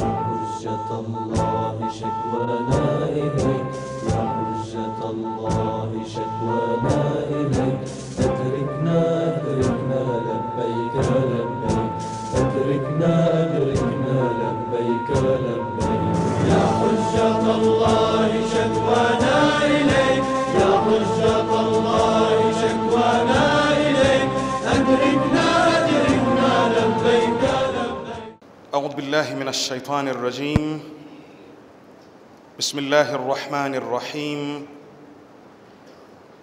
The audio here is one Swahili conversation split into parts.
يا حجة الله شكوانا إليك يا حجة الله شكوانا إليك أدركنا أدركنا لبيك لبيك أدركنا أدركنا لبيك لبيك أعوذ بالله من الشيطان الرجيم بسم الله الرحمن الرحيم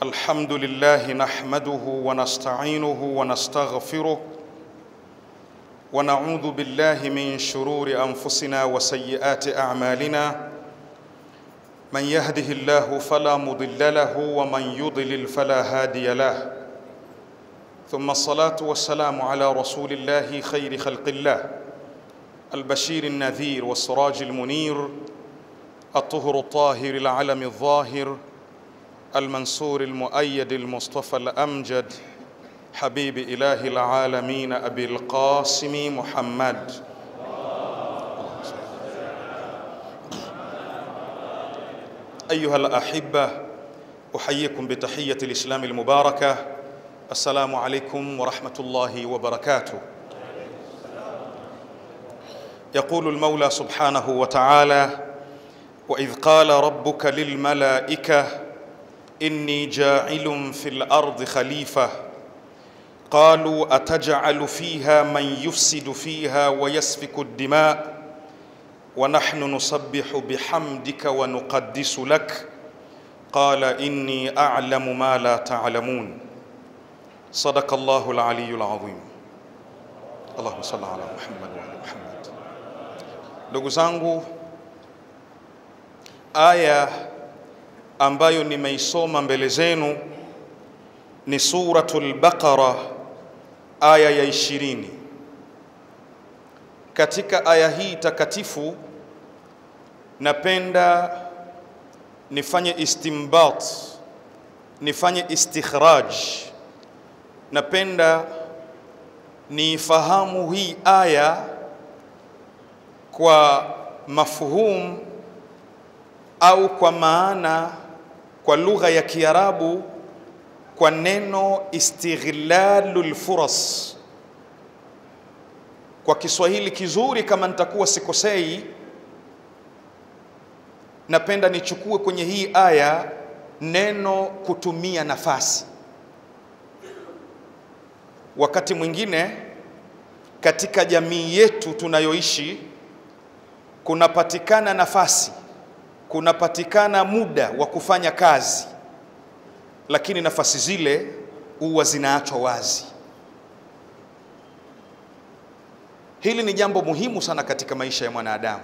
الحمد لله نحمده ونستعينه ونستغفره ونعوذ بالله من شرور أنفسنا وسيئات أعمالنا من يهده الله فلا مضل له ومن يضلل فلا هادي له ثم الصلاة والسلام على رسول الله خير خلق الله البشير النذير والسراج المنير الطهر الطاهر العلم الظاهر المنصور المؤيد المصطفى الأمجد حبيب إله العالمين أبي القاسم محمد أيها الأحبة أحييكم بتحية الإسلام المباركة السلام عليكم ورحمة الله وبركاته يقول المولى سبحانه وتعالى واذ قال ربك للملائكه اني جاعل في الارض خليفه قالوا اتجعل فيها من يفسد فيها ويسفك الدماء ونحن نسبح بحمدك ونقدس لك قال اني اعلم ما لا تعلمون صدق الله العلي العظيم اللهم صل على محمد وعلى Ndugu zangu, aya ambayo nimeisoma mbele zenu ni Suratul Baqara aya ya ishirini. Katika aya hii takatifu, napenda nifanye istimbat, nifanye istikhraj. Napenda niifahamu hii aya kwa mafuhum au kwa maana kwa lugha ya Kiarabu kwa neno istighlalul furas kwa Kiswahili kizuri, kama nitakuwa sikosei, napenda nichukue kwenye hii aya neno kutumia nafasi. Wakati mwingine katika jamii yetu tunayoishi kunapatikana nafasi, kunapatikana muda wa kufanya kazi, lakini nafasi zile huwa zinaachwa wazi. Hili ni jambo muhimu sana katika maisha ya mwanadamu,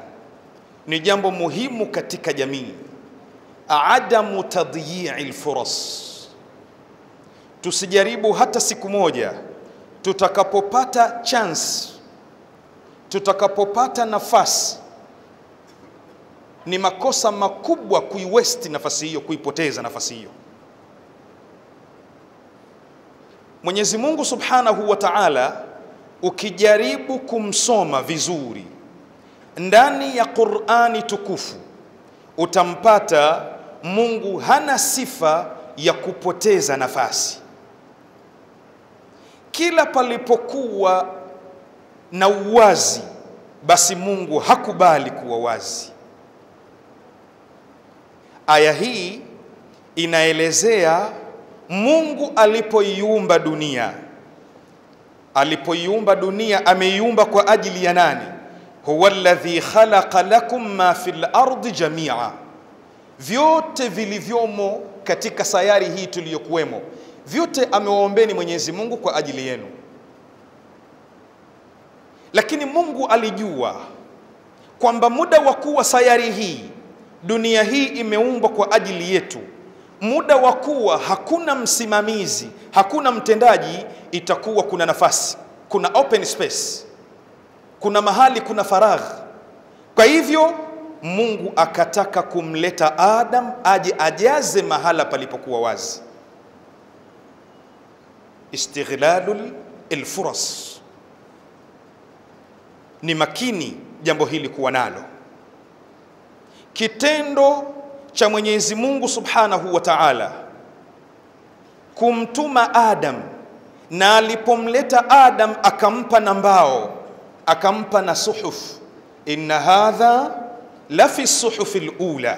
ni jambo muhimu katika jamii. Adamu tadyi'i lfuras tusijaribu hata siku moja tutakapopata chance, tutakapopata nafasi ni makosa makubwa kuiwesti nafasi hiyo, kuipoteza nafasi hiyo. Mwenyezi Mungu Subhanahu wa Ta'ala, ukijaribu kumsoma vizuri ndani ya Qur'ani tukufu, utampata Mungu hana sifa ya kupoteza nafasi. Kila palipokuwa na uwazi, basi Mungu hakubali kuwa wazi Aya hii inaelezea Mungu alipoiumba dunia. Alipoiumba dunia ameiumba kwa ajili ya nani? huwa alladhi khalaqa lakum ma fil ardi jamia, vyote vilivyomo katika sayari hii tuliyokuwemo, vyote amewaombeni Mwenyezi Mungu kwa ajili yenu. Lakini Mungu alijua kwamba muda wa kuwa sayari hii dunia hii imeumbwa kwa ajili yetu. Muda wa kuwa hakuna msimamizi, hakuna mtendaji, itakuwa kuna nafasi, kuna open space, kuna mahali, kuna faragh. Kwa hivyo Mungu akataka kumleta Adam aje ajaze mahala palipokuwa wazi, istighlalul alfuras. Ni makini jambo hili kuwa nalo kitendo cha Mwenyezi Mungu Subhanahu wa Ta'ala kumtuma Adam na alipomleta Adam akampa na mbao akampa na suhuf inna hadha la fi suhufi alula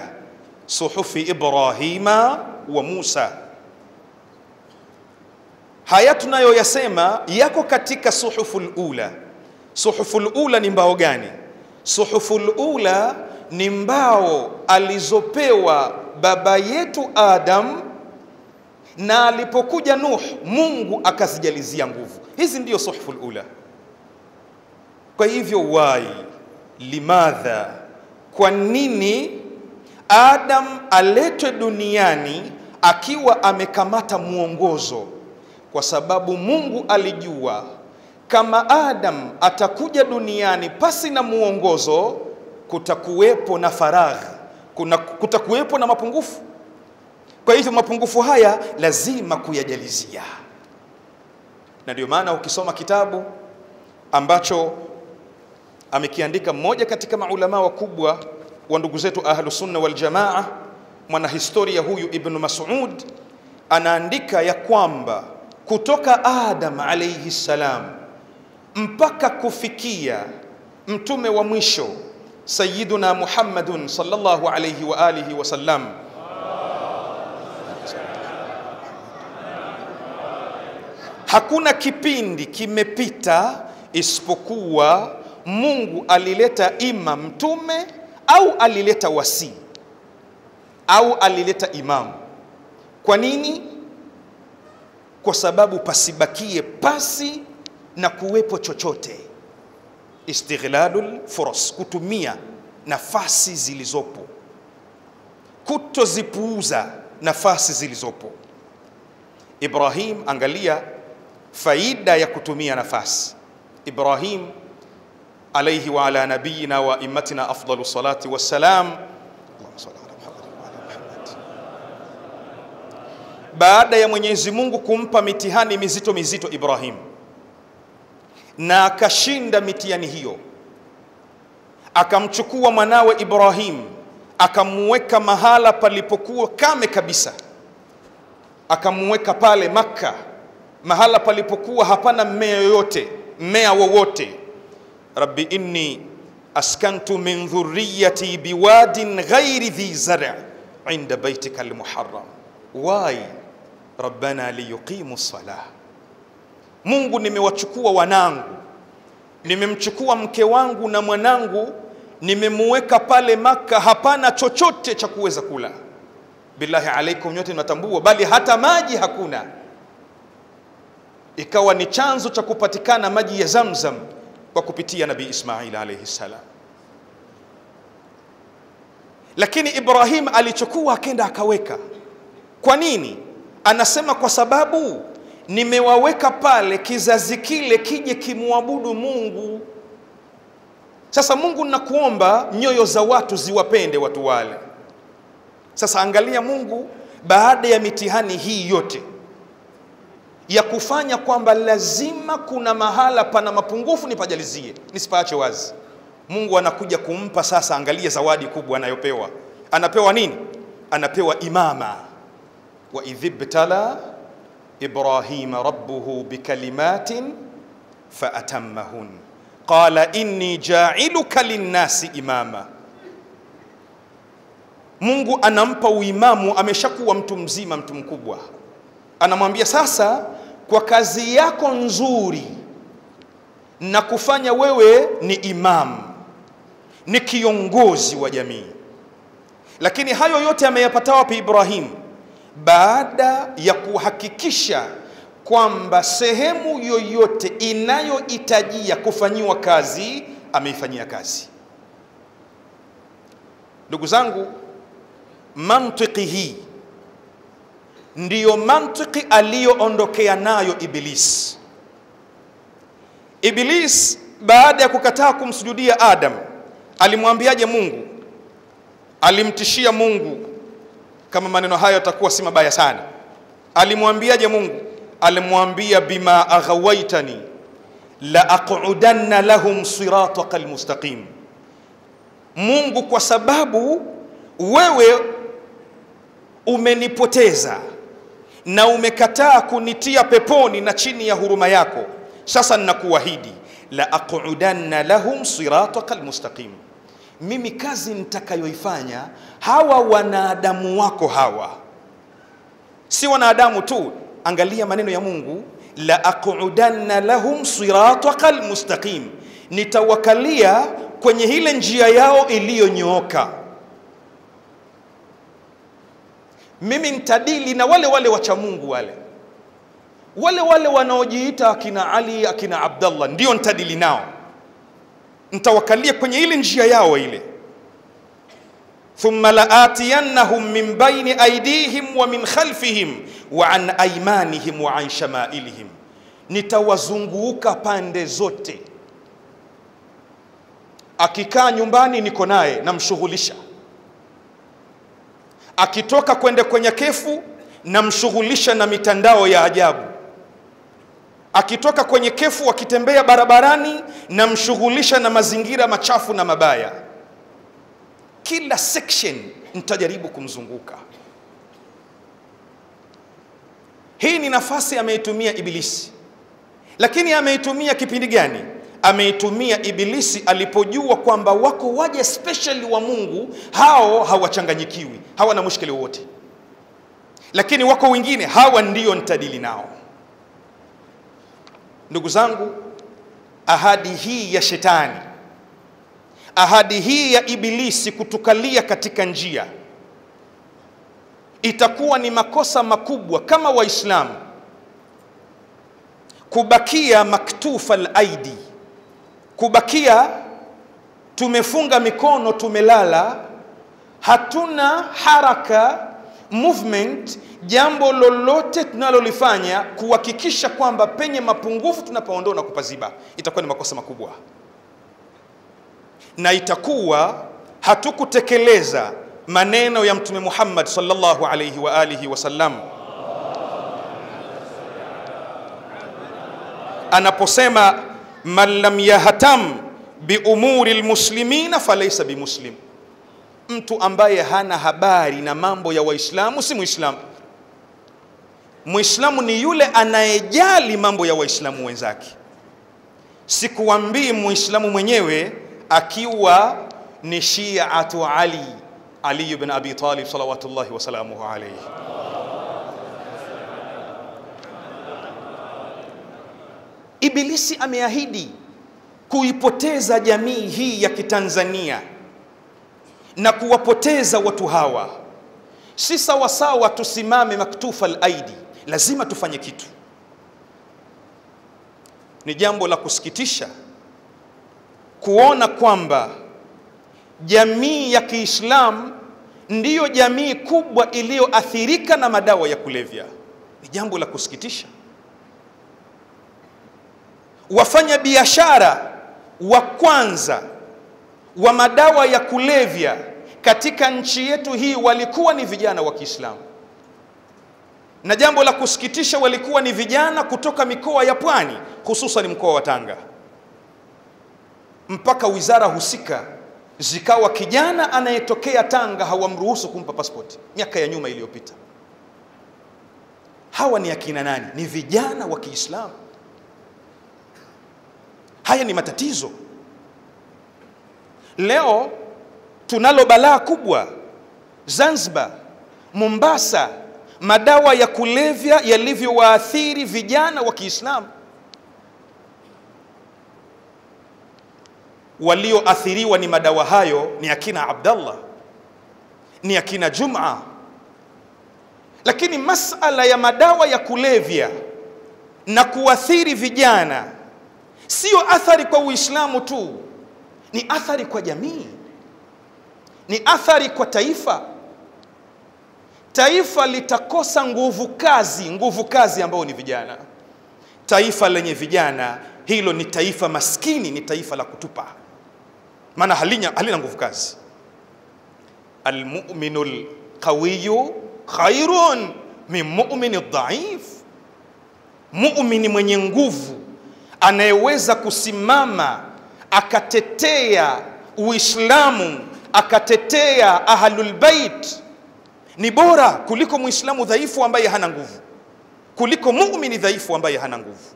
suhufi Ibrahima wa Musa haya tunayoyasema yako katika suhuful lula suhuful lula ni mbao gani suhuful lula ni mbao alizopewa baba yetu Adam, na alipokuja Nuh Mungu akazijalizia nguvu. Hizi ndiyo suhuful ula. Kwa hivyo wai limadha, kwa nini Adam aletwe duniani akiwa amekamata mwongozo? Kwa sababu Mungu alijua kama Adam atakuja duniani pasi na mwongozo kutakuwepo na faragha, kuna kutakuwepo na mapungufu. Kwa hivyo mapungufu haya lazima kuyajalizia, na ndio maana ukisoma kitabu ambacho amekiandika mmoja katika maulamaa wakubwa wa ndugu zetu Ahlusunna Waljamaa, mwanahistoria huyu Ibnu Masud anaandika ya kwamba kutoka Adam alaihi salam mpaka kufikia mtume wa mwisho sayyiduna Muhammadun sallallahu alayhi wa alihi wa sallam. Hakuna kipindi kimepita isipokuwa Mungu alileta ima mtume au alileta wasi au alileta imamu. Kwa nini? Kwa sababu pasibakie pasi na kuwepo chochote istighlalul furas, kutumia nafasi zilizopo, kutozipuuza nafasi zilizopo. Ibrahim, angalia faida ya kutumia nafasi. Ibrahim alaihi wa ala nabiyina wa immatina afdalu salati wassalam, baada ya Mwenyezi Mungu kumpa mitihani mizito mizito Ibrahim na akashinda mitihani hiyo. Akamchukua mwanawe Ibrahim akamweka mahala palipokuwa kame kabisa, akamweka pale Makka, mahala palipokuwa hapana mmea yoyote, mmea wowote. Rabbi inni askantu min dhurriyati biwadin ghairi dhi zar' inda baitika almuharram wai rabbana liyuqimu salah Mungu, nimewachukua wanangu, nimemchukua mke wangu na mwanangu, nimemuweka pale Maka, hapana chochote cha kuweza kula. Billahi alaikum, nyote natambua, bali hata maji hakuna. Ikawa ni chanzo cha kupatikana maji ya Zamzam kwa kupitia Nabii Ismail alaihi salam. Lakini Ibrahim alichukua akenda akaweka. Kwa nini? Anasema kwa sababu nimewaweka pale kizazi kile kije kimwabudu Mungu. Sasa Mungu, nakuomba nyoyo za watu ziwapende watu wale. Sasa angalia Mungu, baada ya mitihani hii yote ya kufanya kwamba lazima kuna mahala pana mapungufu nipajalizie, nisipaache wazi. Mungu anakuja kumpa sasa, angalia zawadi kubwa anayopewa. Anapewa nini? Anapewa imama wa idhibtala إبراهيم ربه بكلمات فأتمهن قال inni جاعلك للناس imama Mungu anampa uimamu, ameshakuwa mtu mzima, mtu mkubwa. Anamwambia sasa, kwa kazi yako nzuri na kufanya wewe ni imamu, ni kiongozi wa jamii. Lakini hayo yote ameyapata wapi Ibrahimu? baada ya kuhakikisha kwamba sehemu yoyote inayohitajia kufanyiwa kazi ameifanyia kazi. Ndugu zangu, mantiki hii ndiyo mantiki aliyoondokea nayo Ibilisi. Ibilisi baada ya kukataa kumsujudia Adam, alimwambiaje Mungu? Alimtishia Mungu kama maneno hayo yatakuwa si mabaya sana. Alimwambiaje Mungu? Alimwambia, bima aghawaitani la aqudanna lahum siratal mustaqim. Mungu, kwa sababu wewe umenipoteza na umekataa kunitia peponi na chini ya huruma yako, sasa ninakuahidi la aqudanna lahum siratal mustaqim mimi kazi nitakayoifanya, hawa wanadamu wako hawa si wanadamu tu, angalia maneno ya Mungu, la aqudanna lahum siratakal mustaqim, nitawakalia kwenye ile njia yao iliyonyooka. Mimi nitadili na wale wale wacha Mungu wale wale wale wanaojiita akina Ali akina Abdallah, ndio nitadili nao nitawakalia kwenye ile njia yao ile thumma laatiyannahum min baini aidihim wa min khalfihim wa an aimanihim wa an shamailihim, nitawazunguka pande zote. Akikaa nyumbani niko naye, namshughulisha. Akitoka kwenda kwenye kefu, namshughulisha na mitandao ya ajabu akitoka kwenye kefu akitembea barabarani, namshughulisha na mazingira machafu na mabaya. Kila section nitajaribu kumzunguka. Hii ni nafasi ameitumia Ibilisi, lakini ameitumia kipindi gani? Ameitumia Ibilisi alipojua kwamba wako waja special wa Mungu, hao hawachanganyikiwi, hawana mushkili wowote, lakini wako wengine, hawa ndio nitadili nao Ndugu zangu, ahadi hii ya shetani, ahadi hii ya Ibilisi kutukalia katika njia, itakuwa ni makosa makubwa kama Waislamu kubakia maktufa laidi, kubakia tumefunga mikono, tumelala, hatuna haraka movement, jambo lolote tunalolifanya kuhakikisha kwamba penye mapungufu tunapaondoa na kupaziba, itakuwa ni makosa makubwa, na itakuwa hatukutekeleza maneno ya Mtume Muhammad sallallahu alayhi wa alihi wasallam anaposema man lam yahtam biumuri lmuslimina falaysa bimuslim mtu ambaye hana habari na mambo ya Waislamu si Muislamu. Muislamu ni yule anayejali mambo ya Waislamu wenzake. Sikuambii Muislamu mwenyewe akiwa ni shiatu Ali, Ali ibn Abi Talib salawatullahi wasalamuhu alayhi. Ibilisi ameahidi kuipoteza jamii hii ya Kitanzania na kuwapoteza watu hawa. Si sawasawa tusimame maktufa laidi lazima tufanye kitu. Ni jambo la kusikitisha kuona kwamba jamii ya Kiislamu ndiyo jamii kubwa iliyoathirika na madawa ya kulevya. Ni jambo la kusikitisha. Wafanya biashara wa kwanza wa madawa ya kulevya katika nchi yetu hii walikuwa ni vijana wa Kiislamu, na jambo la kusikitisha, walikuwa ni vijana kutoka mikoa ya pwani, hususan mkoa wa Tanga, mpaka wizara husika zikawa kijana anayetokea Tanga hawamruhusu kumpa pasipoti, miaka ya nyuma iliyopita. Hawa ni akina nani? Ni vijana wa Kiislamu. Haya ni matatizo leo tunalo balaa kubwa Zanzibar, Mombasa, madawa ya kulevya yalivyowaathiri vijana wa Kiislamu walioathiriwa ni madawa hayo ni akina Abdallah, ni akina Juma. Lakini masala ya madawa ya kulevya na kuathiri vijana siyo athari kwa Uislamu tu, ni athari kwa jamii ni athari kwa taifa. Taifa litakosa nguvu kazi, nguvu kazi ambayo ni vijana. Taifa lenye vijana hilo ni taifa maskini, ni taifa la kutupa, maana halina, halina nguvu kazi. Almuminu lqawiyu khairun min mumini dhaif, mumini mwenye nguvu anayeweza kusimama akatetea Uislamu akatetea ahlulbait ni bora kuliko muislamu dhaifu ambaye hana nguvu kuliko muumini dhaifu ambaye hana nguvu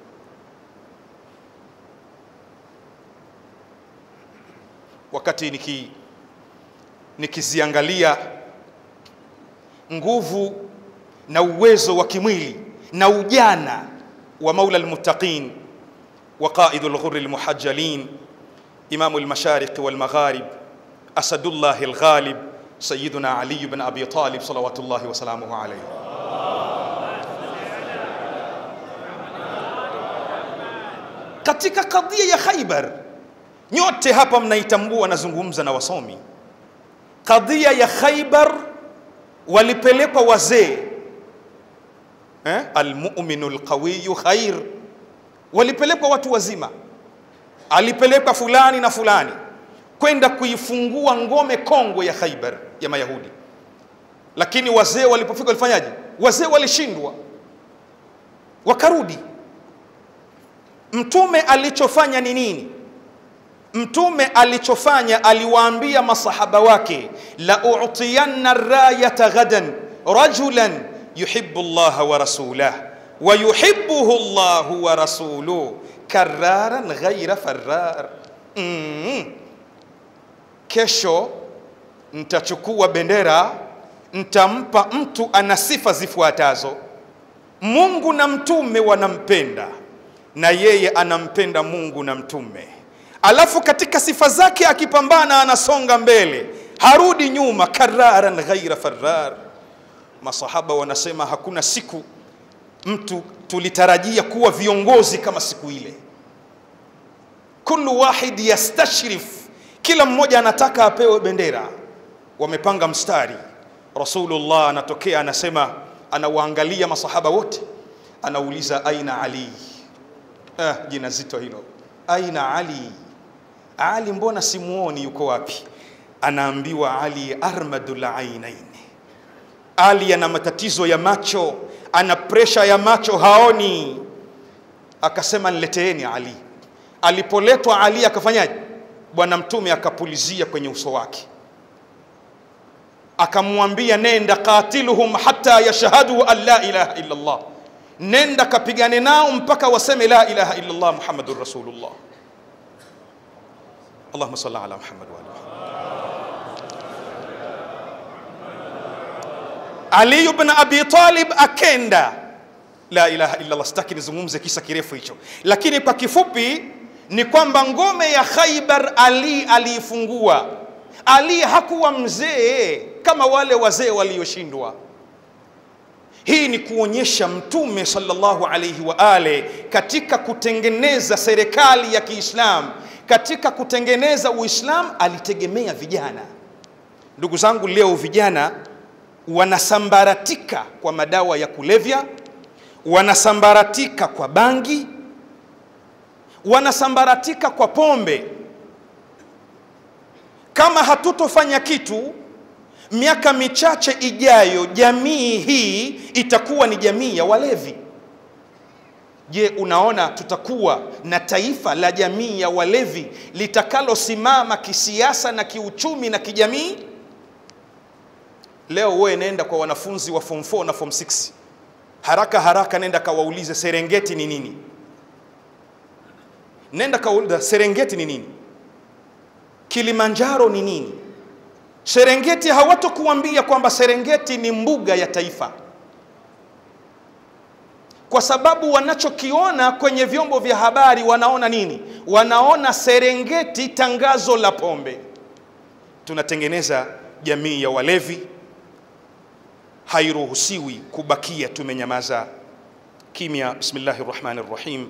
wakati niki nikiziangalia nguvu na uwezo wa kimwili na ujana wa maula almuttaqin wa qaidul ghurri lmuhajalin imamu almashariq walmagharib أسد الله الغالب سيدنا علي بن أبي طالب صلوات الله وسلامه عليه katika kadhia ya Khaibar nyote hapa mnaitambua, nazungumza na wasomi. Kadhia ya Khaibar walipelekwa wazee eh? almuminu lqawiyu khair, walipelekwa watu wazima, alipelekwa fulani na fulani kwenda kuifungua ngome kongwe ya Khaibar ya Mayahudi. Lakini wazee walipofika walifanyaje? Wazee walishindwa, wakarudi. Mtume alichofanya ni nini? Mtume alichofanya aliwaambia masahaba wake, la utiyanna rayata ghadan rajulan yuhibbu Allah wa rasulah wa yuhibbuhu Allah wa rasuluh kararan ghayra farrar mm -hmm. kesho ntachukua bendera, ntampa mtu ana sifa zifuatazo: Mungu na mtume wanampenda, na yeye anampenda Mungu na mtume. Alafu katika sifa zake akipambana, anasonga mbele, harudi nyuma, kararan ghaira farrar. Masahaba wanasema hakuna siku mtu tulitarajia kuwa viongozi kama siku ile. Kullu wahid yastashrif kila mmoja anataka apewe bendera, wamepanga mstari. Rasulullah anatokea anasema, anawaangalia masahaba wote, anauliza aina Ali. Ah, jina zito hilo, aina Ali. Ali mbona simuoni, yuko wapi? Anaambiwa Ali armadul ainain, Ali ana matatizo ya macho, ana presha ya macho, haoni. Akasema nileteeni Ali. Alipoletwa Ali akafanyaje? Bwana Mtume akapulizia kwenye uso wake, akamwambia nenda, qatiluhum hatta yashhadu an la ilaha illa Allah, nenda kapigane nao mpaka waseme la ilaha illa Allah muhammadur rasulullah. Allahumma salli ala Muhammad wa ali Ali ibn Abi Talib akenda, la ilaha illa Allah. Sitaki nizungumze kisa kirefu hicho, lakini kwa kifupi ni kwamba ngome ya Khaibar Ali aliifungua. Ali hakuwa mzee kama wale wazee walioshindwa. Hii ni kuonyesha Mtume sallallahu alayhi wa ale katika kutengeneza serikali ya Kiislamu, katika kutengeneza Uislamu alitegemea vijana. Ndugu zangu, leo vijana wanasambaratika kwa madawa ya kulevya, wanasambaratika kwa bangi, wanasambaratika kwa pombe. Kama hatutofanya kitu, miaka michache ijayo jamii hii itakuwa ni jamii ya walevi. Je, unaona tutakuwa na taifa la jamii ya walevi litakalosimama kisiasa na kiuchumi na kijamii? Leo wewe nenda kwa wanafunzi wa form 4 na form 6, haraka haraka nenda kawaulize Serengeti ni nini? nenda kauliza Serengeti ni nini, Kilimanjaro ni nini. Serengeti hawatokuambia kwamba Serengeti ni mbuga ya taifa, kwa sababu wanachokiona kwenye vyombo vya habari wanaona nini? Wanaona Serengeti tangazo la pombe. Tunatengeneza jamii ya walevi, hairuhusiwi kubakia tumenyamaza kimya. Bismillahir rahmanir rahim.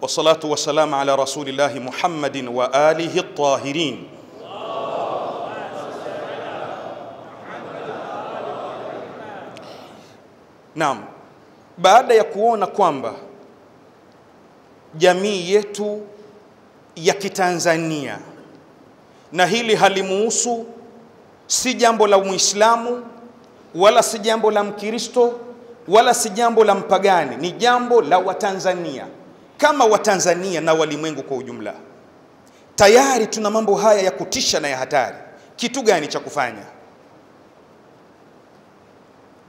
wasalatu wassalamu على رسول muhammadin wa alihi الطاهرين Naam, baada ya kuona kwamba jamii yetu ya Kitanzania na hili halimuhusu, si jambo la Muislamu wala si jambo la Mkristo wala si jambo la mpagani, ni jambo la Watanzania kama Watanzania na walimwengu kwa ujumla. Tayari tuna mambo haya ya kutisha na ya hatari. Kitu gani cha kufanya?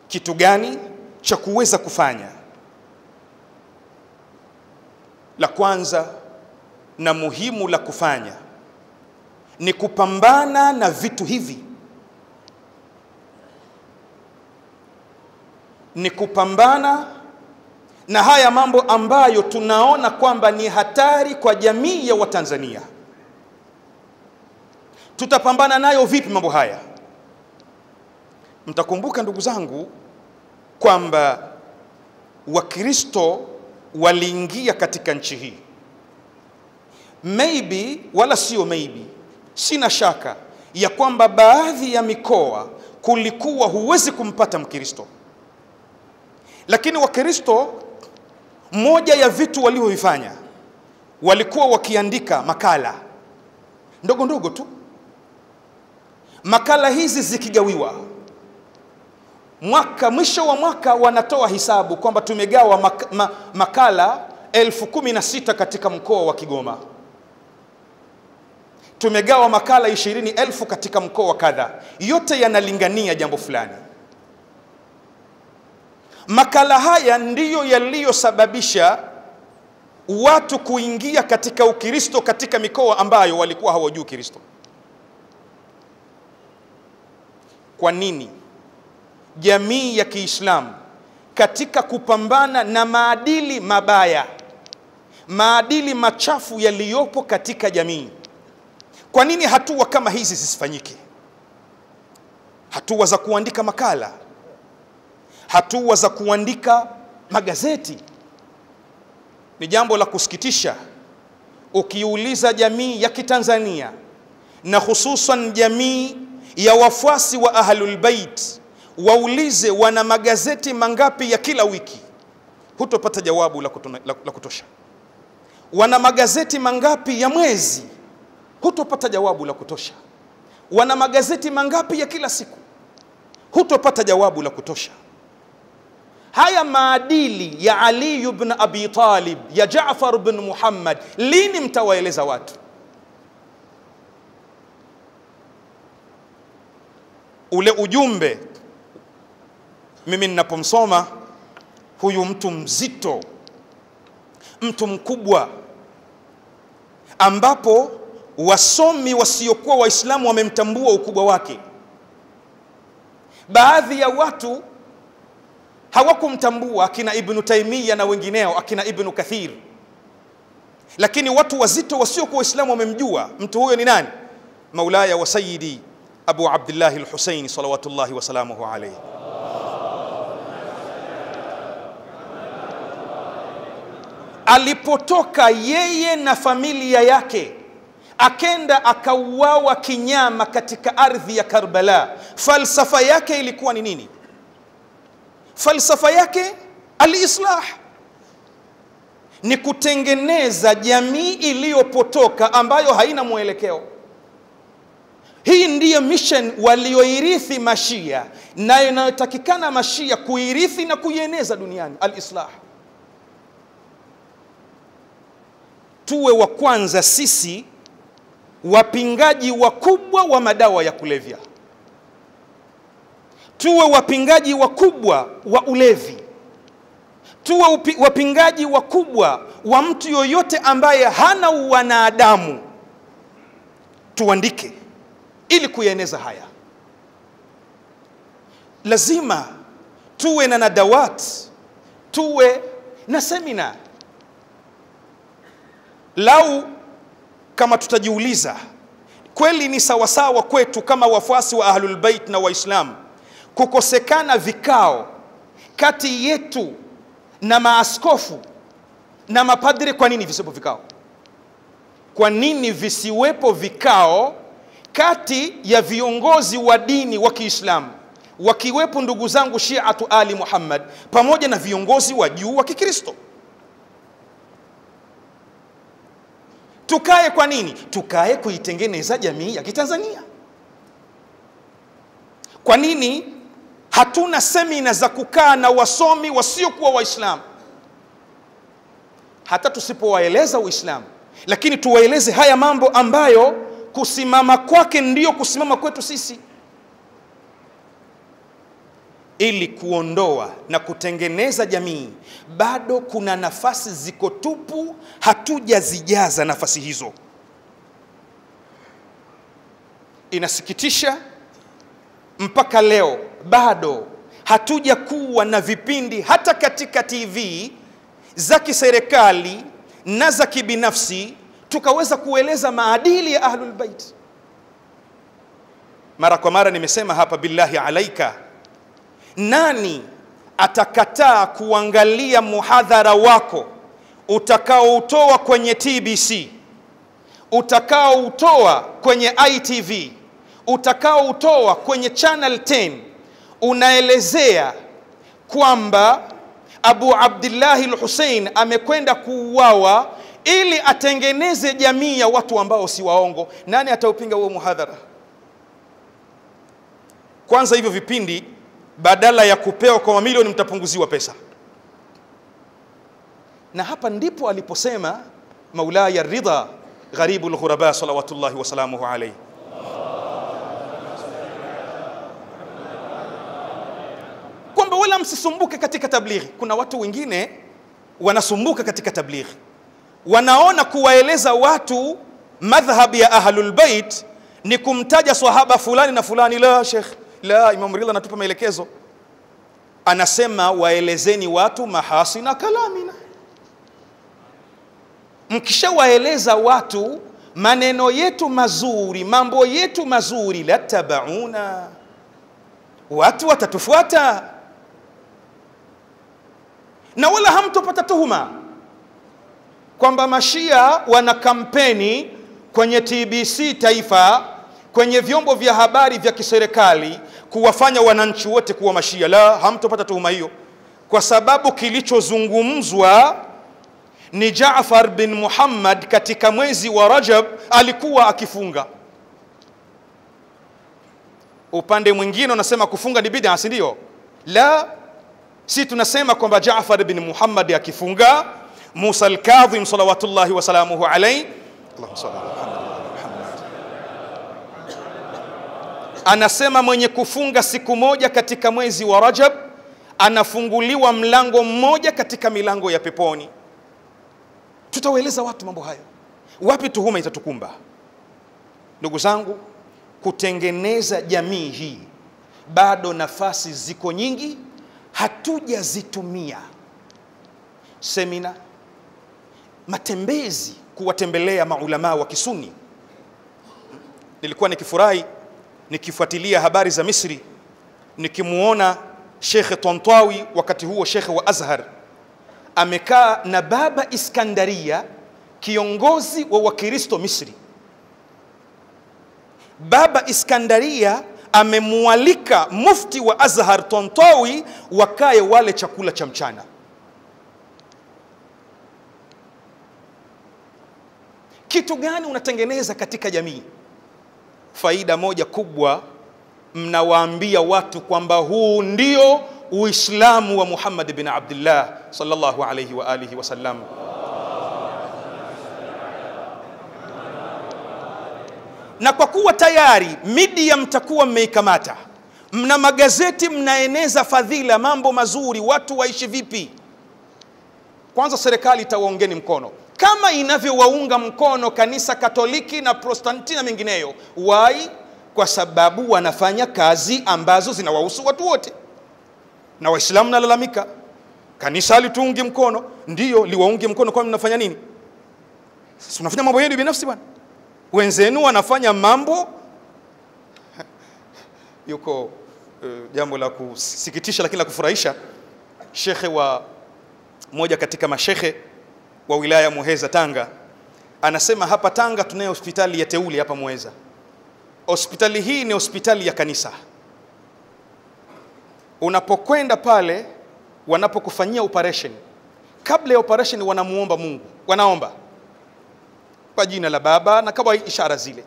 Kitu gani cha kuweza kufanya? La kwanza na muhimu la kufanya ni kupambana na vitu hivi, ni kupambana na haya mambo ambayo tunaona kwamba ni hatari kwa jamii ya Watanzania. Tutapambana nayo vipi mambo haya? Mtakumbuka ndugu zangu kwamba Wakristo waliingia katika nchi hii, maybe wala sio maybe, sina shaka ya kwamba baadhi ya mikoa kulikuwa huwezi kumpata Mkristo, lakini Wakristo moja ya vitu walivyovifanya walikuwa wakiandika makala ndogo ndogo tu. Makala hizi zikigawiwa mwaka mwisho wa mwaka wanatoa hisabu kwamba tumegawa mak ma makala elfu kumi na sita katika mkoa wa Kigoma, tumegawa makala ishirini elfu katika mkoa wa kadha, yote yanalingania jambo fulani. Makala haya ndiyo yaliyosababisha watu kuingia katika Ukristo katika mikoa ambayo walikuwa hawajui Kristo. Kwa nini jamii ya Kiislamu katika kupambana na maadili mabaya, maadili machafu yaliyopo katika jamii, kwa nini hatua kama hizi zisifanyike? Hatua za kuandika makala hatua za kuandika magazeti. Ni jambo la kusikitisha ukiuliza jamii ya Kitanzania na hususan jamii ya wafuasi wa Ahlul Bait, waulize wana magazeti mangapi ya kila wiki, hutopata jawabu la, kutuna, la, la kutosha. Wana magazeti mangapi ya mwezi, hutopata jawabu la kutosha. Wana magazeti mangapi ya kila siku, hutopata jawabu la kutosha haya maadili ya Ali ibn Abi Talib, ya Jaafar ibn Muhammad, lini mtawaeleza watu? Ule ujumbe mimi ninapomsoma huyu mtu mzito, mtu mkubwa, ambapo wasomi wasiokuwa Waislamu wamemtambua ukubwa wake. Baadhi ya watu hawakumtambua akina Ibnu Taimia na wengineo akina Ibnu Kathir, lakini watu wazito wasiokuwa Waislamu wamemjua mtu huyo ni nani? Maulaya wa sayidi Abu Abdillahi al salawatullahi wasalamuhu alayhi. Alipotoka yeye na familia yake akenda akauawa kinyama katika ardhi ya Karbala, falsafa yake ilikuwa ni nini? falsafa yake alislah ni kutengeneza jamii iliyopotoka ambayo haina mwelekeo. Hii ndiyo mishen walioirithi Mashia na inayotakikana Mashia kuirithi na kuieneza duniani, alislah. Tuwe wa kwanza sisi wapingaji wakubwa wa madawa ya kulevya tuwe wapingaji wakubwa wa ulevi, tuwe upi, wapingaji wakubwa wa mtu yoyote ambaye hana wanadamu. Tuandike ili kuyaeneza haya, lazima tuwe na nadawat, tuwe na semina. Lau kama tutajiuliza kweli ni sawasawa kwetu kama wafuasi wa Ahlulbeit na Waislamu kukosekana vikao kati yetu na maaskofu na mapadri. Kwa nini visiwepo vikao? Kwa nini visiwepo vikao kati ya viongozi wa dini wa Kiislamu wakiwepo ndugu zangu Shiatu Ali Muhammad pamoja na viongozi wa juu wa Kikristo? Tukae kwa nini? Tukae kuitengeneza jamii ya Kitanzania. Kwa nini hatuna semina za kukaa na wasomi wasiokuwa Waislamu, hata tusipowaeleza Uislamu, lakini tuwaeleze haya mambo ambayo kusimama kwake ndiyo kusimama kwetu sisi, ili kuondoa na kutengeneza jamii. Bado kuna nafasi ziko tupu, hatujazijaza nafasi hizo. Inasikitisha mpaka leo bado hatuja kuwa na vipindi hata katika TV za kiserikali na za kibinafsi tukaweza kueleza maadili ya Ahlul Bait. Mara kwa mara nimesema hapa, billahi alaika, nani atakataa kuangalia muhadhara wako utakaoutoa kwenye TBC, utakaoutoa kwenye ITV, utakaoutoa kwenye Channel unaelezea kwamba Abu Abdillahi al-Hussein amekwenda kuuawa ili atengeneze jamii ya watu ambao si waongo. Nani ataupinga huo muhadhara? Kwanza hivyo vipindi badala ya kupewa kwa mamilioni mtapunguziwa pesa. Na hapa ndipo aliposema Maulaya Ridha Gharibul Ghuraba salawatullahi wasalamuhu alayhi wala msisumbuke katika tablighi. Kuna watu wengine wanasumbuka katika tablighi, wanaona kuwaeleza watu madhhabi ya ahlul bait ni kumtaja swahaba fulani na fulani. La Sheikh, la Imam Ridha anatupa maelekezo, anasema waelezeni watu mahasina kalamina. Mkishawaeleza watu maneno yetu mazuri, mambo yetu mazuri, latabauna, watu watatufuata na wala hamtopata tuhuma kwamba mashia wana kampeni kwenye TBC taifa, kwenye vyombo vya habari vya kiserikali kuwafanya wananchi wote kuwa mashia. La, hamtopata tuhuma hiyo, kwa sababu kilichozungumzwa ni Jaafar bin Muhammad katika mwezi wa Rajab alikuwa akifunga. Upande mwingine unasema kufunga ni bid'a, si ndio? La, si tunasema kwamba Jaafar bin Muhammad akifunga Musa al-Kadhim salawatullahi wasalamuhu alayhi Muhammad anasema mwenye kufunga siku moja katika mwezi wa Rajab anafunguliwa mlango mmoja katika milango ya peponi. Tutawaeleza watu mambo hayo, wapi tuhuma itatukumba? Ndugu zangu, kutengeneza jamii hii bado nafasi ziko nyingi hatujazitumia semina, matembezi, kuwatembelea maulamaa wa Kisuni. Nilikuwa nikifurahi nikifuatilia habari za Misri, nikimuona Shekhe tontawi wakati huo shekhe wa Azhar, amekaa na baba Iskandaria, kiongozi wa Wakristo Misri. Baba Iskandaria amemwalika mufti wa Azhar Tontowi wakae wale chakula cha mchana. Kitu gani unatengeneza katika jamii? Faida moja kubwa, mnawaambia watu kwamba huu ndio Uislamu wa Muhammad bin Abdullah sallallahu alayhi wa alihi wasallam. na kwa kuwa tayari media mtakuwa mmeikamata, mna magazeti, mnaeneza fadhila, mambo mazuri, watu waishi vipi. Kwanza serikali itawaungeni mkono kama inavyowaunga mkono kanisa Katoliki na Protestanti na mengineyo. wai Kwa sababu wanafanya kazi ambazo zinawahusu watu wote, na Waislamu nalalamika, kanisa halituungi mkono. Ndiyo, liwaungi mkono, kwa mnafanya nini? Sasa unafanya mambo yenu binafsi bwana wenzenu wanafanya mambo yuko uh, jambo la kusikitisha lakini la kufurahisha shekhe wa moja katika mashekhe wa wilaya Muheza Tanga anasema hapa Tanga tunayo hospitali ya teuli hapa Muheza hospitali hii ni hospitali ya kanisa unapokwenda pale wanapokufanyia operation kabla ya operation wanamuomba Mungu wanaomba kwa jina la Baba na kama ishara zile.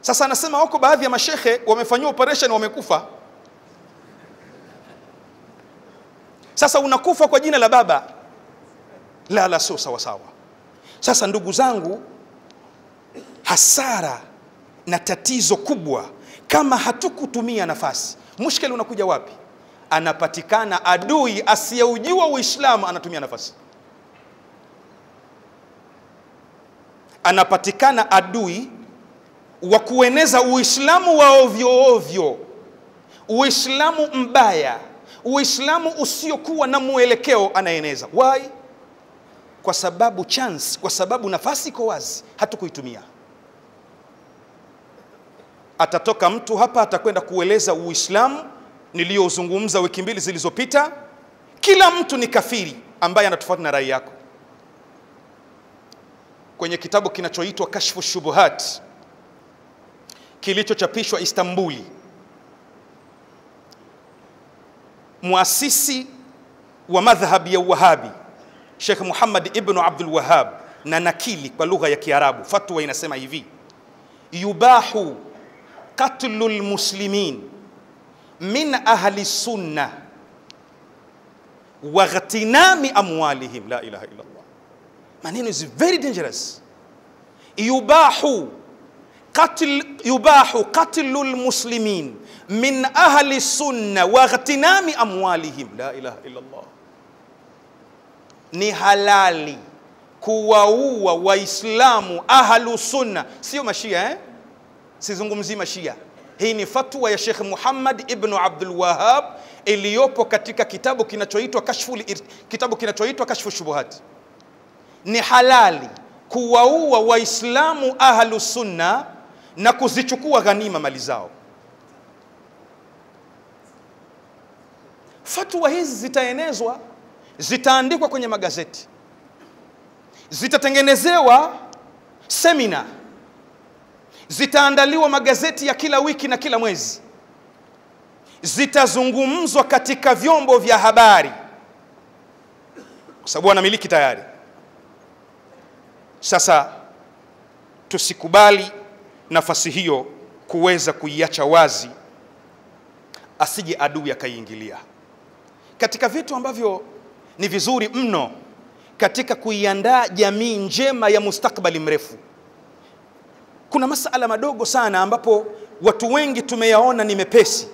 Sasa anasema wako baadhi ya mashehe wamefanyiwa operation wamekufa. Sasa unakufa kwa jina la Baba, la la, sio sawa sawa. Sasa ndugu zangu, hasara na tatizo kubwa kama hatukutumia nafasi. Mushkeli unakuja wapi? Anapatikana adui asiyeujua Uislamu anatumia nafasi. anapatikana adui wa kueneza Uislamu wa ovyo ovyo, Uislamu mbaya, Uislamu usiokuwa na mwelekeo anaeneza. Why? Kwa sababu chance, kwa sababu nafasi iko wazi, hatukuitumia. Atatoka mtu hapa atakwenda kueleza Uislamu niliyozungumza wiki mbili zilizopita, kila mtu ni kafiri ambaye anatofauti na rai yako kwenye kitabu kinachoitwa Kashfu Shubuhat kilichochapishwa Istanbuli. Muasisi wa madhhabi ya Wahabi Sheikh Muhammad ibn Abdul Wahhab, na nakili kwa lugha ya Kiarabu, fatwa inasema hivi: yubahu qatlu lmuslimin min ahli sunna wa ghtinami amwalihim la ilaha illa maneno is very dangerous yubahu قتل يباح muslimin min ahli sunna wa ghtinami amwalihim la ilaha illa allah ni halali kuwaua waislamu ahlu sunna sio mashia eh? sizungumzii mashia hii ni fatwa ya shekh muhammad ibnu abdulwahab iliyopo katika kitabu kinachoitwa kashfu kitabu kinachoitwa kashfu shubuhati ni halali kuwaua Waislamu ahlu sunna na kuzichukua ghanima mali zao. Fatwa hizi zitaenezwa, zitaandikwa kwenye magazeti, zitatengenezewa semina, zitaandaliwa magazeti ya kila wiki na kila mwezi, zitazungumzwa katika vyombo vya habari, kwa sababu wanamiliki tayari sasa tusikubali nafasi hiyo kuweza kuiacha wazi, asije adui akaiingilia. Katika vitu ambavyo ni vizuri mno katika kuiandaa jamii njema ya mustakbali mrefu, kuna masala madogo sana ambapo watu wengi tumeyaona ni mepesi,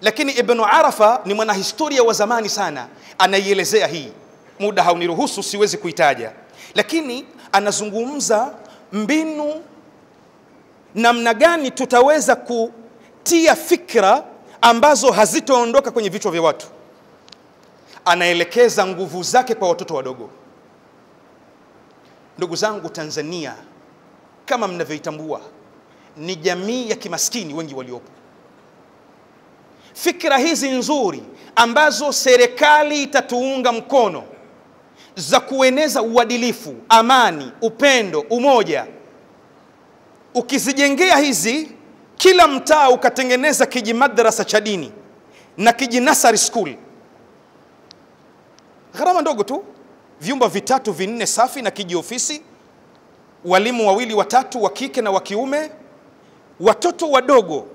lakini Ibn Arafa ni mwanahistoria wa zamani sana, anaielezea hii. Muda hauniruhusu, siwezi kuitaja lakini anazungumza mbinu namna gani tutaweza kutia fikra ambazo hazitoondoka kwenye vichwa vya watu. Anaelekeza nguvu zake kwa watoto wadogo. Ndugu zangu, Tanzania kama mnavyoitambua ni jamii ya kimaskini wengi waliopo. Fikra hizi nzuri ambazo serikali itatuunga mkono za kueneza uadilifu, amani, upendo, umoja. Ukizijengea hizi, kila mtaa ukatengeneza kijimadrasa cha dini na kijinasari school, gharama ndogo tu, vyumba vitatu vinne safi na kijiofisi, walimu wawili watatu wa kike na wa kiume, watoto wadogo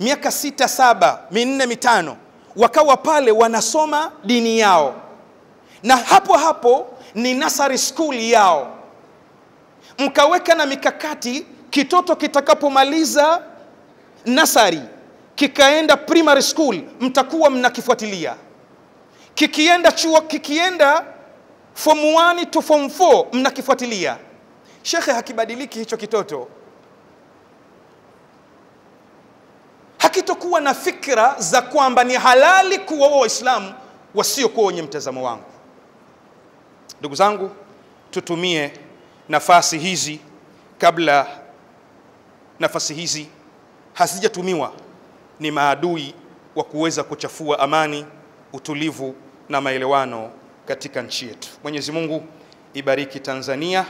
miaka sita, saba, minne, mitano, wakawa pale wanasoma dini yao na hapo hapo ni nasari school yao, mkaweka na mikakati kitoto kitakapomaliza nasari kikaenda primary school, mtakuwa mnakifuatilia. Kikienda chuo, kikienda form 1 to form 4, mnakifuatilia. Shekhe, hakibadiliki hicho kitoto, hakitokuwa na fikra za kwamba ni halali kuwaoa Waislamu wasiokuwa wenye mtazamo wangu. Ndugu zangu, tutumie nafasi hizi kabla nafasi hizi hazijatumiwa ni maadui wa kuweza kuchafua amani, utulivu na maelewano katika nchi yetu. Mwenyezi Mungu ibariki Tanzania,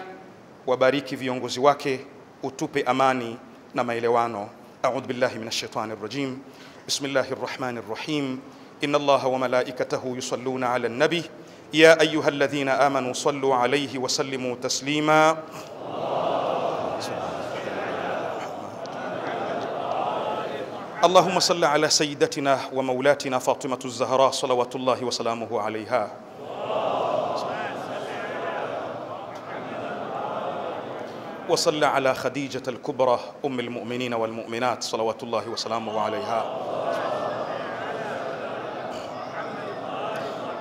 wabariki viongozi wake, utupe amani na maelewano. A'udhu billahi minash shaitani rrajim. Bismillahir rahmanir rahim. Inna Allaha wa malaikatahu yusalluna ala nabi يا أيها الذين آمنوا صلوا عليه وسلموا تسليما اللهم صل على سيدتنا ومولاتنا فاطمة الزهراء صلوات الله وسلامه عليها وصل على خديجة الكبرى أم المؤمنين والمؤمنات صلوات الله وسلامه عليها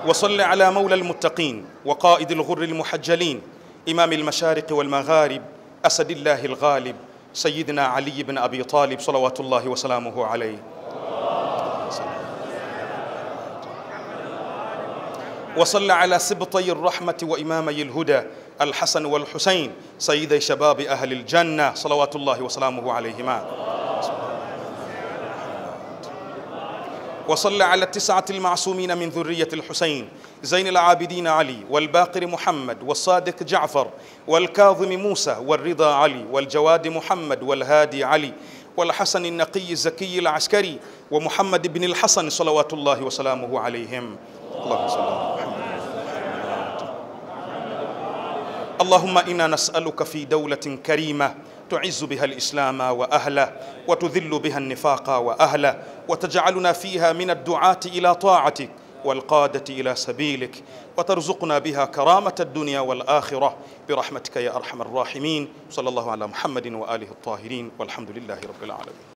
وصل على مولى المتقين وقائد الغر المحجلين إمام المشارق والمغارب أسد الله الغالب سيدنا علي بن أبي طالب صلوات الله وسلامه عليه وصل على سبطي الرحمة وإمامي الهدى الحسن والحسين سيدي شباب أهل الجنة صلوات الله وسلامه عليهما وصل على التسعة المعصومين من ذرية الحسين زين العابدين علي والباقر محمد والصادق جعفر والكاظم موسى والرضا علي والجواد محمد والهادي علي والحسن النقي الزكي العسكري ومحمد بن الحسن صلوات الله وسلامه عليهم اللهم صل على محمد اللهم إنا نسألك في دولة كريمة تعز بها الإسلام وأهله وتذل بها النفاق وأهله وتجعلنا فيها من الدعاة إلى طاعتك والقادة إلى سبيلك وترزقنا بها كرامة الدنيا والآخرة برحمتك يا أرحم الراحمين صلى الله على محمد وآله الطاهرين والحمد لله رب العالمين